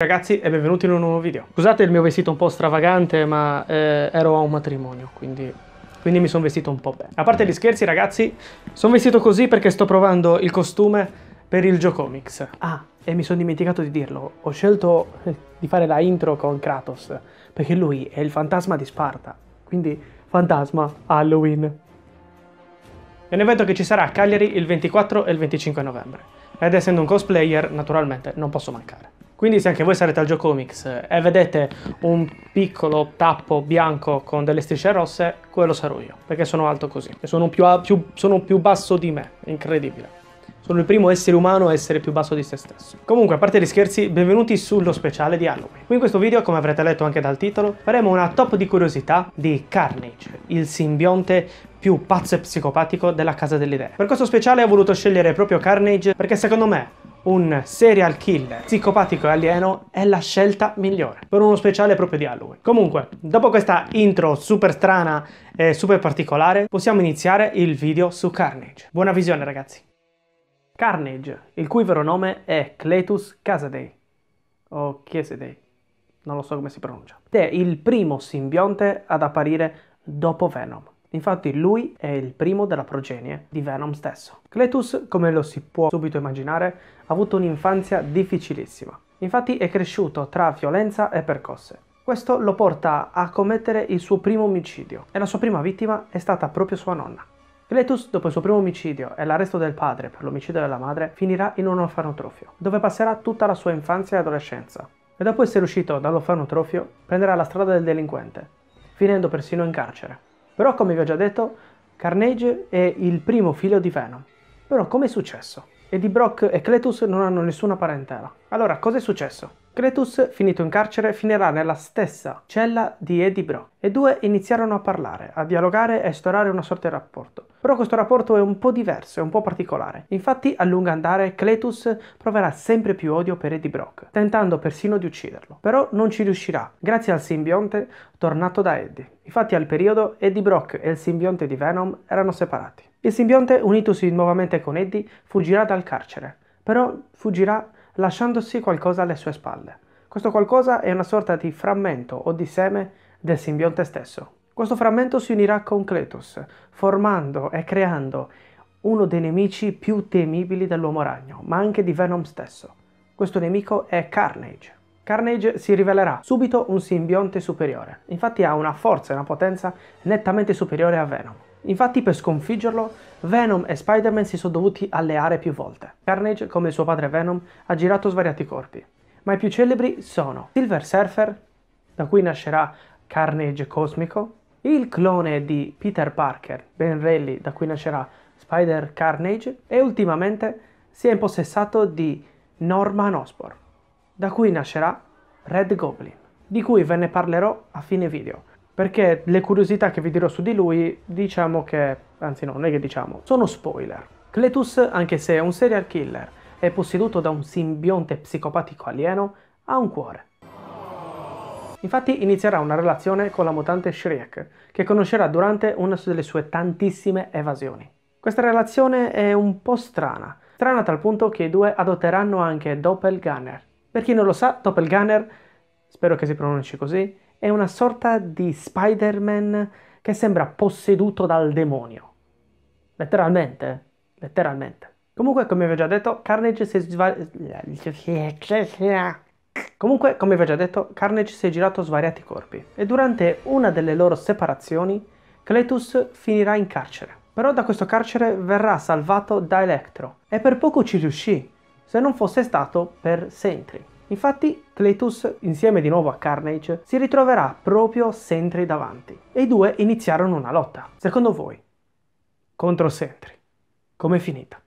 Ragazzi e benvenuti in un nuovo video. Scusate il mio vestito un po' stravagante ma eh, ero a un matrimonio quindi, quindi mi sono vestito un po' bene. A parte gli scherzi ragazzi, sono vestito così perché sto provando il costume per il Giocomics. Ah, e mi sono dimenticato di dirlo, ho scelto eh, di fare la intro con Kratos perché lui è il fantasma di Sparta, quindi fantasma Halloween. È un evento che ci sarà a Cagliari il 24 e il 25 novembre ed essendo un cosplayer naturalmente non posso mancare. Quindi se anche voi sarete al Giocomics e vedete un piccolo tappo bianco con delle strisce rosse, quello sarò io, perché sono alto così. E sono più, più, sono più basso di me, incredibile. Sono il primo essere umano a essere più basso di se stesso. Comunque, a parte gli scherzi, benvenuti sullo speciale di Halloween. Qui in questo video, come avrete letto anche dal titolo, faremo una top di curiosità di Carnage, il simbionte più pazzo e psicopatico della Casa delle Idee. Per questo speciale ho voluto scegliere proprio Carnage perché secondo me un serial killer psicopatico e alieno è la scelta migliore per uno speciale proprio di Halloween. Comunque, dopo questa intro super strana e super particolare, possiamo iniziare il video su Carnage. Buona visione ragazzi! Carnage, il cui vero nome è Cletus Casadei, o Chiesedei, non lo so come si pronuncia, ed è il primo simbionte ad apparire dopo Venom. Infatti lui è il primo della progenie di Venom stesso. Cletus, come lo si può subito immaginare, ha avuto un'infanzia difficilissima. Infatti è cresciuto tra violenza e percosse. Questo lo porta a commettere il suo primo omicidio e la sua prima vittima è stata proprio sua nonna. Cletus, dopo il suo primo omicidio e l'arresto del padre per l'omicidio della madre, finirà in un orfanotrofio, dove passerà tutta la sua infanzia e adolescenza. E dopo essere uscito dall'orfanotrofio, prenderà la strada del delinquente, finendo persino in carcere. Però come vi ho già detto, Carnage è il primo figlio di Venom. Però come è successo? Eddie Brock e Cletus non hanno nessuna parentela. Allora, cosa è successo? Cletus, finito in carcere, finirà nella stessa cella di Eddie Brock. E due iniziarono a parlare, a dialogare e a instaurare una sorta di rapporto. Però questo rapporto è un po' diverso, è un po' particolare. Infatti a lungo andare Cletus proverà sempre più odio per Eddie Brock, tentando persino di ucciderlo. Però non ci riuscirà, grazie al simbionte tornato da Eddie. Infatti al periodo Eddie Brock e il simbionte di Venom erano separati. Il simbionte, unitosi nuovamente con Eddie, fuggirà dal carcere, però fuggirà lasciandosi qualcosa alle sue spalle. Questo qualcosa è una sorta di frammento o di seme del simbionte stesso. Questo frammento si unirà con Cletus, formando e creando uno dei nemici più temibili dell'Uomo Ragno, ma anche di Venom stesso. Questo nemico è Carnage. Carnage si rivelerà subito un simbionte superiore, infatti ha una forza e una potenza nettamente superiore a Venom. Infatti per sconfiggerlo, Venom e Spider-Man si sono dovuti alleare più volte. Carnage, come suo padre Venom, ha girato svariati corpi, ma i più celebri sono Silver Surfer, da cui nascerà Carnage Cosmico, il clone di Peter Parker, Ben Reilly, da cui nascerà Spider Carnage, e ultimamente si è impossessato di Norman Osborn, da cui nascerà Red Goblin, di cui ve ne parlerò a fine video, perché le curiosità che vi dirò su di lui, diciamo che, anzi no, non è che diciamo, sono spoiler. Cletus, anche se è un serial killer, è posseduto da un simbionte psicopatico alieno, ha un cuore Infatti inizierà una relazione con la mutante Shriek, che conoscerà durante una delle sue tantissime evasioni. Questa relazione è un po' strana, strana a tal punto che i due adotteranno anche Doppelganger. Per chi non lo sa, Doppelganger, spero che si pronunci così, è una sorta di Spider-Man che sembra posseduto dal demonio. Letteralmente, letteralmente. Comunque, come vi ho già detto, Carnage si svanisce. Comunque, come vi ho già detto, Carnage si è girato svariati corpi e durante una delle loro separazioni Cletus finirà in carcere. Però da questo carcere verrà salvato da Electro e per poco ci riuscì, se non fosse stato per Sentry. Infatti Cletus, insieme di nuovo a Carnage, si ritroverà proprio Sentry davanti e i due iniziarono una lotta. Secondo voi, contro Sentry, com'è finita?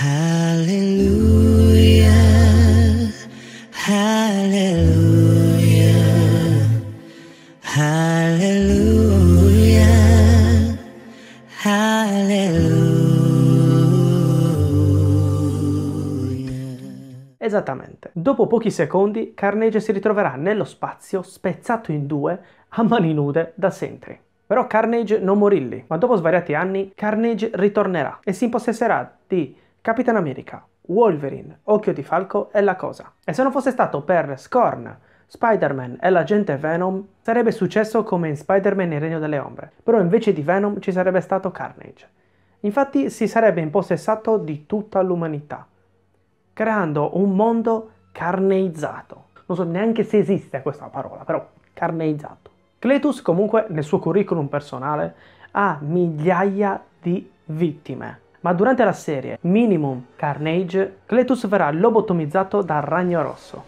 Hallelujah. Hallelujah, hallelujah, hallelujah. Esattamente. Dopo pochi secondi, Carnage si ritroverà nello spazio, spezzato in due, a mani nude da Sentry. Però Carnage non morì lì, ma dopo svariati anni Carnage ritornerà e si impossesserà di Capitan America, Wolverine, Occhio di Falco e la cosa. E se non fosse stato per Scorn, Spider-Man e l'agente Venom, sarebbe successo come in Spider-Man il Regno delle Ombre, però invece di Venom ci sarebbe stato Carnage. Infatti si sarebbe impossessato di tutta l'umanità, creando un mondo carneizzato. Non so neanche se esiste questa parola, però carneizzato. Cletus comunque nel suo curriculum personale ha migliaia di vittime ma durante la serie Minimum Carnage, Cletus verrà lobotomizzato dal Ragno Rosso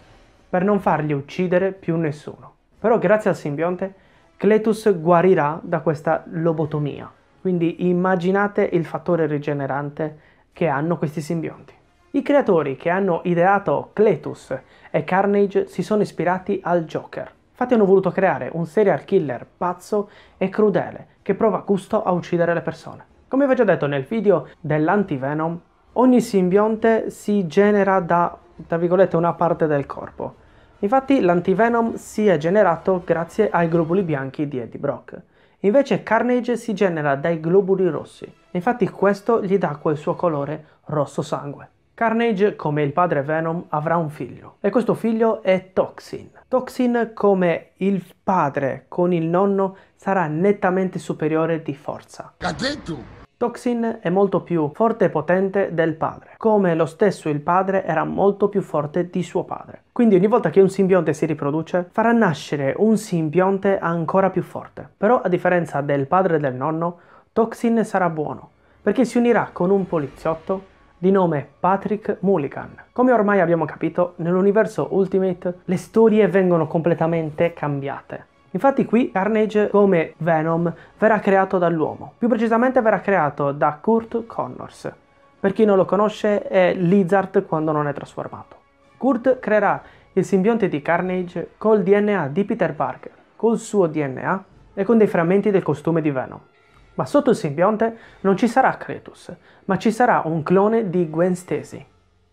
per non fargli uccidere più nessuno. Però grazie al simbionte, Cletus guarirà da questa lobotomia. Quindi immaginate il fattore rigenerante che hanno questi simbionti. I creatori che hanno ideato Cletus e Carnage si sono ispirati al Joker. Infatti hanno voluto creare un serial killer pazzo e crudele che prova gusto a uccidere le persone. Come vi ho già detto nel video dell'antivenom, ogni simbionte si genera da, tra virgolette, una parte del corpo. Infatti l'antivenom si è generato grazie ai globuli bianchi di Eddie Brock. Invece Carnage si genera dai globuli rossi. Infatti questo gli dà quel suo colore rosso sangue. Carnage, come il padre Venom, avrà un figlio e questo figlio è Toxin. Toxin, come il padre con il nonno, sarà nettamente superiore di forza. Cadetto! Toxin è molto più forte e potente del padre, come lo stesso il padre era molto più forte di suo padre. Quindi ogni volta che un simbionte si riproduce, farà nascere un simbionte ancora più forte. Però a differenza del padre e del nonno, Toxin sarà buono, perché si unirà con un poliziotto di nome Patrick Mulligan. Come ormai abbiamo capito, nell'universo Ultimate le storie vengono completamente cambiate Infatti qui Carnage come Venom verrà creato dall'uomo, più precisamente verrà creato da Kurt Connors. Per chi non lo conosce è Lizard quando non è trasformato. Kurt creerà il simbionte di Carnage col DNA di Peter Parker, col suo DNA e con dei frammenti del costume di Venom. Ma sotto il simbionte non ci sarà Kratos, ma ci sarà un clone di Gwen Stacy,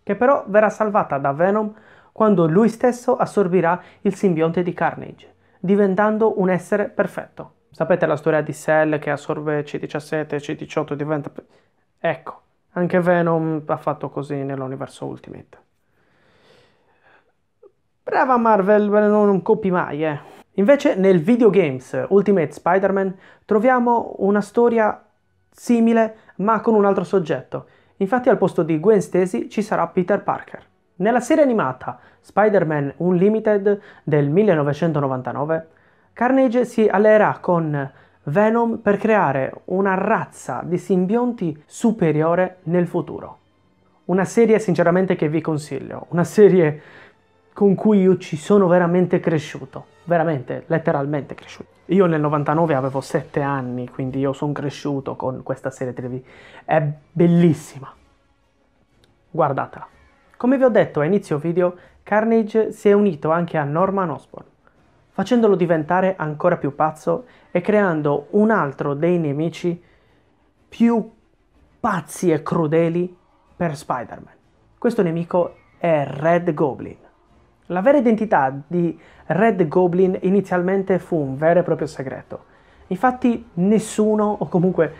che però verrà salvata da Venom quando lui stesso assorbirà il simbionte di Carnage diventando un essere perfetto. Sapete la storia di Cell che assorbe C17, C18 diventa... Ecco, anche Venom ha fatto così nell'universo Ultimate. Brava Marvel, non copi mai, eh. Invece nel videogames Ultimate Spider-Man troviamo una storia simile ma con un altro soggetto. Infatti al posto di Gwen Stacy ci sarà Peter Parker. Nella serie animata Spider-Man Unlimited del 1999, Carnage si alleerà con Venom per creare una razza di simbionti superiore nel futuro. Una serie sinceramente che vi consiglio, una serie con cui io ci sono veramente cresciuto, veramente, letteralmente cresciuto. Io nel 99 avevo 7 anni, quindi io sono cresciuto con questa serie televisiva. è bellissima, guardatela. Come vi ho detto a inizio video, Carnage si è unito anche a Norman Osborn, facendolo diventare ancora più pazzo e creando un altro dei nemici più pazzi e crudeli per Spider-Man. Questo nemico è Red Goblin. La vera identità di Red Goblin inizialmente fu un vero e proprio segreto. Infatti nessuno, o comunque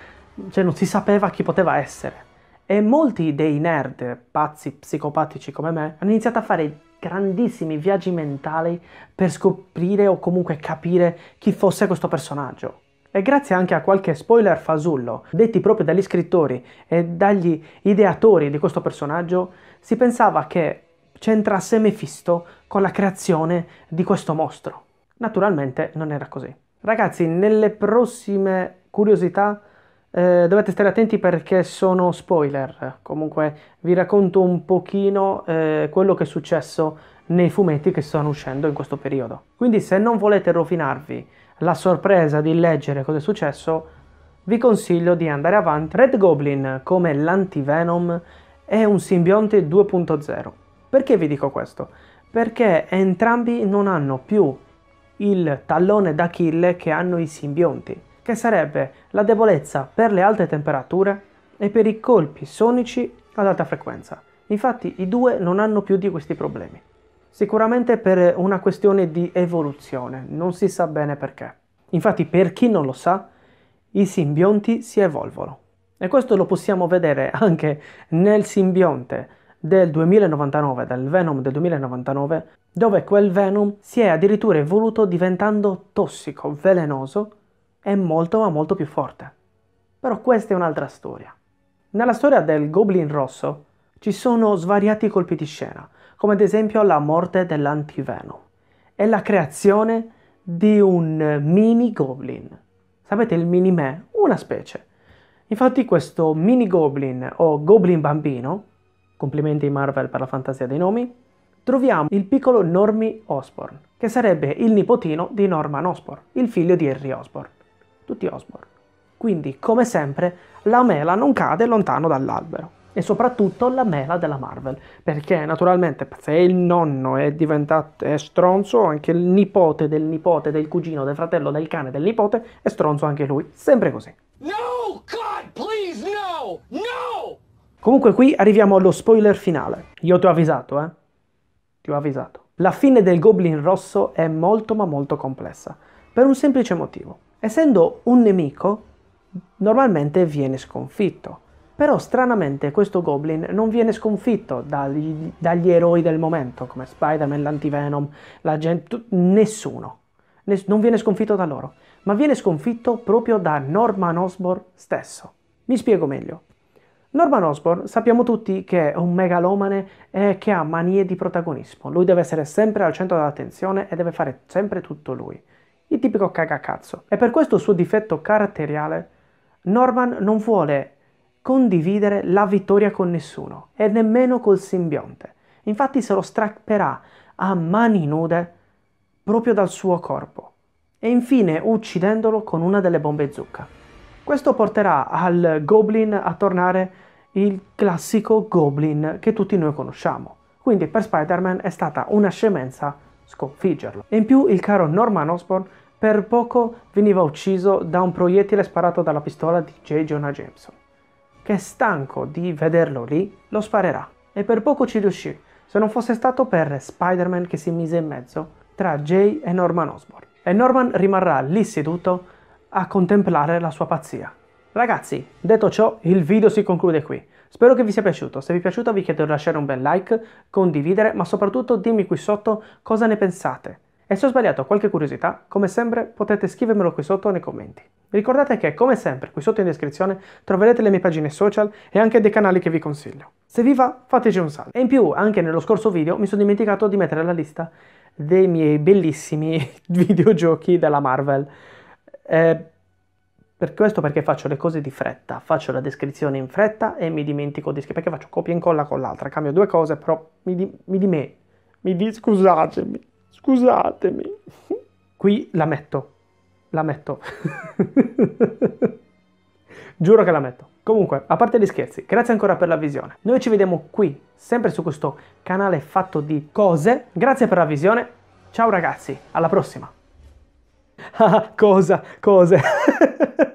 cioè, non si sapeva chi poteva essere. E molti dei nerd, pazzi, psicopatici come me, hanno iniziato a fare grandissimi viaggi mentali per scoprire o comunque capire chi fosse questo personaggio. E grazie anche a qualche spoiler fasullo, detti proprio dagli scrittori e dagli ideatori di questo personaggio, si pensava che c'entrasse Mefisto con la creazione di questo mostro. Naturalmente non era così. Ragazzi, nelle prossime curiosità eh, dovete stare attenti perché sono spoiler, comunque vi racconto un pochino eh, quello che è successo nei fumetti che stanno uscendo in questo periodo. Quindi se non volete rovinarvi la sorpresa di leggere cosa è successo, vi consiglio di andare avanti. Red Goblin come l'antivenom è un simbionte 2.0. Perché vi dico questo? Perché entrambi non hanno più il tallone d'Achille che hanno i simbionti che sarebbe la debolezza per le alte temperature e per i colpi sonici ad alta frequenza. Infatti i due non hanno più di questi problemi. Sicuramente per una questione di evoluzione, non si sa bene perché. Infatti per chi non lo sa, i simbionti si evolvono. E questo lo possiamo vedere anche nel simbionte del 2099, del Venom del 2099, dove quel Venom si è addirittura evoluto diventando tossico, velenoso è molto ma molto più forte. Però questa è un'altra storia. Nella storia del Goblin Rosso ci sono svariati colpi di scena, come ad esempio la morte dell'antiveno e la creazione di un mini goblin. Sapete il mini me? Una specie. Infatti questo mini goblin o goblin bambino, complimenti Marvel per la fantasia dei nomi, troviamo il piccolo Normie Osborn, che sarebbe il nipotino di Norman Osborn, il figlio di Harry Osborn tutti Osborne. Quindi, come sempre, la mela non cade lontano dall'albero. E soprattutto la mela della Marvel, perché naturalmente se il nonno è diventato è stronzo, anche il nipote del nipote, del cugino, del fratello, del cane, del nipote è stronzo anche lui, sempre così. No, God, please, no, no! Comunque qui arriviamo allo spoiler finale. Io ti ho avvisato, eh? Ti ho avvisato. La fine del Goblin Rosso è molto ma molto complessa, per un semplice motivo. Essendo un nemico, normalmente viene sconfitto. Però stranamente questo Goblin non viene sconfitto dagli, dagli eroi del momento, come Spider-Man, l'antivenom, la gente, nessuno. Ness- non viene sconfitto da loro, ma viene sconfitto proprio da Norman Osborn stesso. Mi spiego meglio. Norman Osborn sappiamo tutti che è un megalomane e che ha manie di protagonismo. Lui deve essere sempre al centro dell'attenzione e deve fare sempre tutto lui il tipico cagacazzo. E per questo suo difetto caratteriale, Norman non vuole condividere la vittoria con nessuno e nemmeno col simbionte. Infatti se lo strapperà a mani nude proprio dal suo corpo e infine uccidendolo con una delle bombe zucca. Questo porterà al Goblin a tornare il classico Goblin che tutti noi conosciamo. Quindi per Spider-Man è stata una scemenza sconfiggerlo. E In più il caro Norman Osborn per poco veniva ucciso da un proiettile sparato dalla pistola di J. Jonah Jameson, che stanco di vederlo lì lo sparerà. E per poco ci riuscì, se non fosse stato per Spider-Man che si mise in mezzo tra Jay e Norman Osborn. E Norman rimarrà lì seduto a contemplare la sua pazzia. Ragazzi, detto ciò, il video si conclude qui. Spero che vi sia piaciuto, se vi è piaciuto vi chiedo di lasciare un bel like, condividere, ma soprattutto dimmi qui sotto cosa ne pensate. E se ho sbagliato qualche curiosità, come sempre potete scrivermelo qui sotto nei commenti. Ricordate che, come sempre, qui sotto in descrizione troverete le mie pagine social e anche dei canali che vi consiglio. Se vi va, fateci un salto. E in più, anche nello scorso video mi sono dimenticato di mettere la lista dei miei bellissimi videogiochi della Marvel. Eh, per questo perché faccio le cose di fretta, faccio la descrizione in fretta e mi dimentico di scrivere, perché faccio copia e incolla con l'altra, cambio due cose, però mi di, mi di me, mi di scusatemi, scusatemi. Qui la metto, la metto. Giuro che la metto. Comunque, a parte gli scherzi, grazie ancora per la visione. Noi ci vediamo qui, sempre su questo canale fatto di cose. Grazie per la visione. Ciao ragazzi, alla prossima. Ah, cosa, cose.